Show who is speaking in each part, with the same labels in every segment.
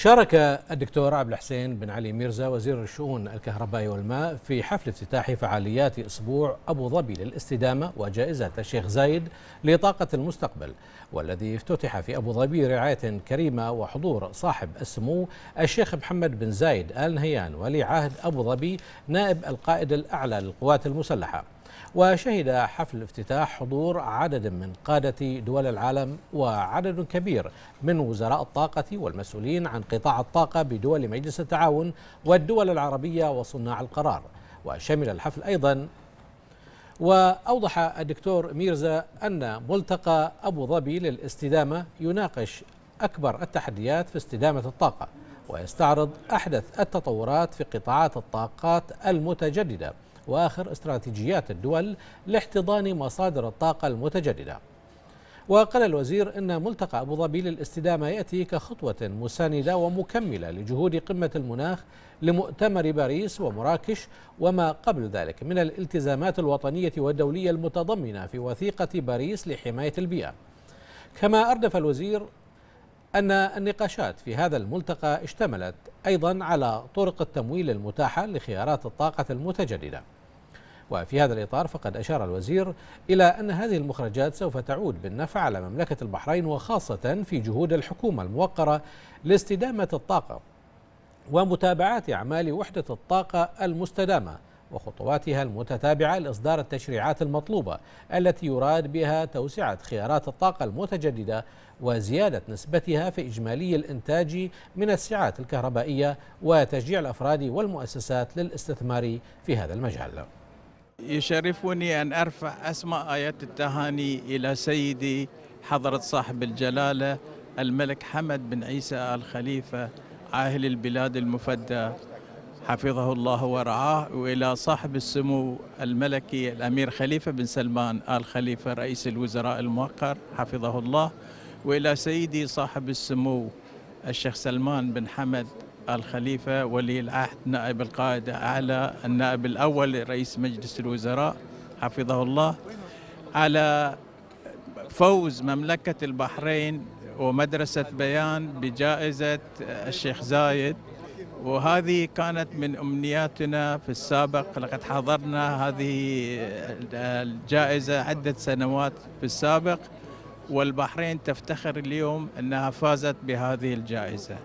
Speaker 1: شارك الدكتور عبد الحسين بن علي ميرزا وزير الشؤون الكهربائية والماء في حفل افتتاح فعاليات أسبوع أبو ظبي للاستدامة وجائزة الشيخ زايد لطاقة المستقبل والذي افتتح في أبو ظبي رعاية كريمة وحضور صاحب السمو الشيخ محمد بن زايد آل نهيان ولي عهد أبو ظبي نائب القائد الأعلى للقوات المسلحة وشهد حفل الافتتاح حضور عدد من قادة دول العالم وعدد كبير من وزراء الطاقة والمسؤولين عن قطاع الطاقة بدول مجلس التعاون والدول العربية وصناع القرار وشمل الحفل أيضا وأوضح الدكتور ميرزا أن ملتقى أبو ظبي للاستدامة يناقش أكبر التحديات في استدامة الطاقة ويستعرض أحدث التطورات في قطاعات الطاقات المتجددة وآخر استراتيجيات الدول لاحتضان مصادر الطاقة المتجددة وقال الوزير أن ملتقى أبو ظبي للاستدامة يأتي كخطوة مساندة ومكملة لجهود قمة المناخ لمؤتمر باريس ومراكش وما قبل ذلك من الالتزامات الوطنية والدولية المتضمنة في وثيقة باريس لحماية البيئة كما أردف الوزير أن النقاشات في هذا الملتقى اشتملت أيضا على طرق التمويل المتاحة لخيارات الطاقة المتجددة وفي هذا الإطار فقد أشار الوزير إلى أن هذه المخرجات سوف تعود بالنفع على مملكة البحرين وخاصة في جهود الحكومة الموقرة لاستدامة الطاقة ومتابعة أعمال وحدة الطاقة المستدامة وخطواتها المتتابعة لإصدار التشريعات المطلوبة التي يراد بها توسعة خيارات الطاقة المتجددة وزيادة نسبتها في إجمالي الإنتاج من السعات الكهربائية وتشجيع الأفراد والمؤسسات للاستثمار في هذا المجال
Speaker 2: يشرفني أن أرفع أسماء آيات التهاني إلى سيدي حضرة صاحب الجلالة الملك حمد بن عيسى آل خليفة عاهل البلاد المفدى حفظه الله ورعاه وإلى صاحب السمو الملكي الأمير خليفة بن سلمان آل خليفة رئيس الوزراء الموقر حفظه الله وإلى سيدي صاحب السمو الشيخ سلمان بن حمد الخليفة ولي العهد نائب القائد أعلى النائب الأول رئيس مجلس الوزراء حفظه الله على فوز مملكة البحرين ومدرسة بيان بجائزة الشيخ زايد وهذه كانت من أمنياتنا في السابق لقد حضرنا هذه الجائزة عدة سنوات في السابق والبحرين تفتخر اليوم أنها فازت بهذه الجائزة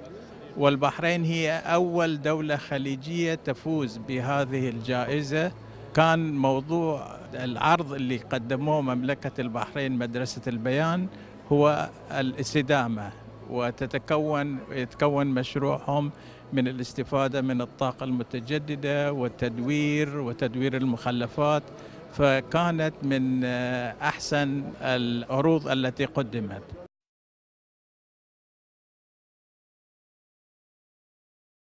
Speaker 2: والبحرين هي أول دولة خليجية تفوز بهذه الجائزة كان موضوع العرض اللي قدموه مملكة البحرين مدرسة البيان هو الاستدامة وتتكون يتكون مشروعهم من الاستفادة من الطاقة المتجددة والتدوير وتدوير المخلفات فكانت من أحسن العروض التي قدمت